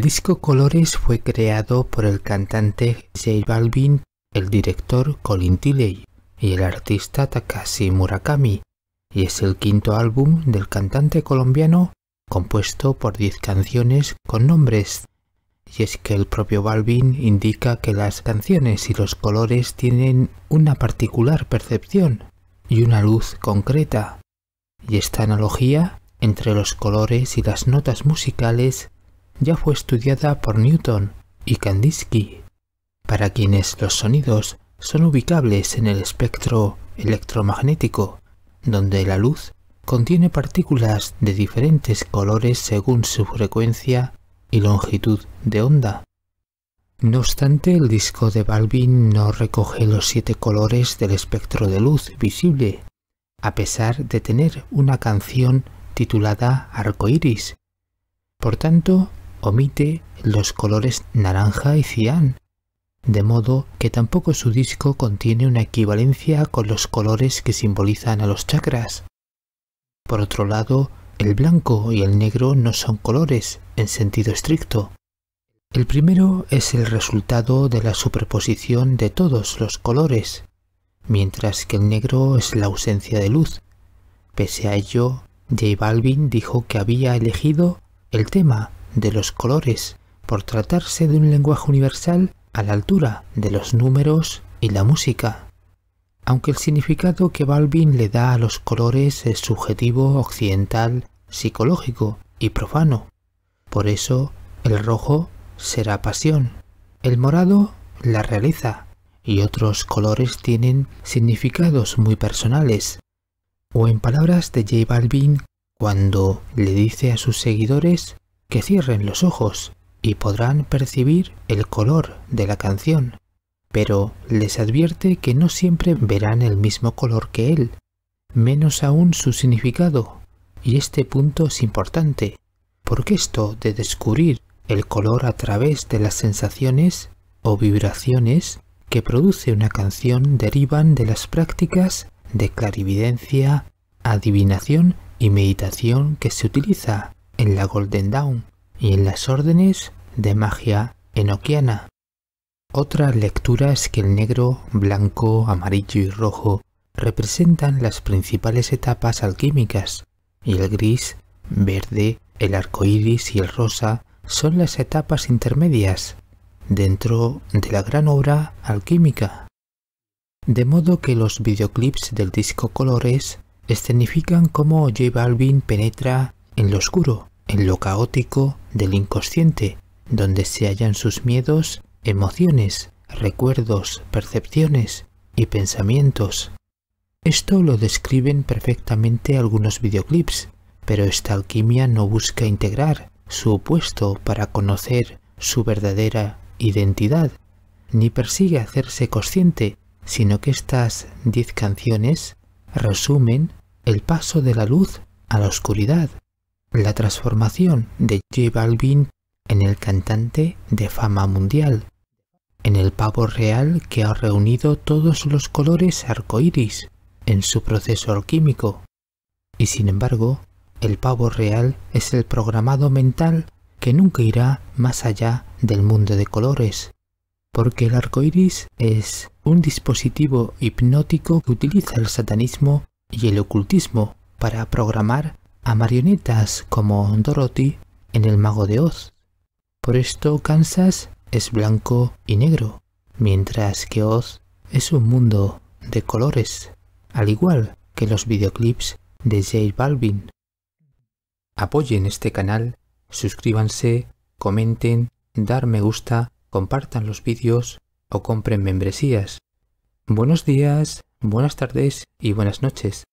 El disco Colores fue creado por el cantante J Balvin, el director Colin Tilley y el artista Takashi Murakami, y es el quinto álbum del cantante colombiano compuesto por 10 canciones con nombres. Y es que el propio Balvin indica que las canciones y los colores tienen una particular percepción y una luz concreta, y esta analogía entre los colores y las notas musicales ya fue estudiada por Newton y Kandinsky, para quienes los sonidos son ubicables en el espectro electromagnético, donde la luz contiene partículas de diferentes colores según su frecuencia y longitud de onda. No obstante, el disco de Balvin no recoge los siete colores del espectro de luz visible, a pesar de tener una canción titulada Arcoiris. Por tanto, omite los colores naranja y cian, de modo que tampoco su disco contiene una equivalencia con los colores que simbolizan a los chakras. Por otro lado, el blanco y el negro no son colores en sentido estricto. El primero es el resultado de la superposición de todos los colores, mientras que el negro es la ausencia de luz. Pese a ello, J Balvin dijo que había elegido el tema de los colores, por tratarse de un lenguaje universal a la altura de los números y la música. Aunque el significado que Balvin le da a los colores es subjetivo, occidental, psicológico y profano. Por eso, el rojo será pasión, el morado la realeza, y otros colores tienen significados muy personales. O en palabras de J Balvin, cuando le dice a sus seguidores que cierren los ojos y podrán percibir el color de la canción, pero les advierte que no siempre verán el mismo color que él, menos aún su significado, y este punto es importante, porque esto de descubrir el color a través de las sensaciones o vibraciones que produce una canción derivan de las prácticas de clarividencia, adivinación y meditación que se utiliza en la Golden Dawn y en las órdenes de magia enoquiana. Otra lectura es que el negro, blanco, amarillo y rojo representan las principales etapas alquímicas y el gris, verde, el arco iris y el rosa son las etapas intermedias dentro de la gran obra alquímica. De modo que los videoclips del disco Colores escenifican cómo J Balvin penetra en lo oscuro en lo caótico del inconsciente, donde se hallan sus miedos, emociones, recuerdos, percepciones y pensamientos. Esto lo describen perfectamente algunos videoclips, pero esta alquimia no busca integrar su opuesto para conocer su verdadera identidad, ni persigue hacerse consciente, sino que estas diez canciones resumen el paso de la luz a la oscuridad, la transformación de J Balvin en el cantante de fama mundial, en el pavo real que ha reunido todos los colores arcoíris en su proceso alquímico. Y sin embargo, el pavo real es el programado mental que nunca irá más allá del mundo de colores, porque el arcoíris es un dispositivo hipnótico que utiliza el satanismo y el ocultismo para programar a marionetas como Dorothy en El Mago de Oz. Por esto Kansas es blanco y negro, mientras que Oz es un mundo de colores, al igual que los videoclips de J Balvin. Apoyen este canal, suscríbanse, comenten, dar me gusta, compartan los vídeos o compren membresías. Buenos días, buenas tardes y buenas noches.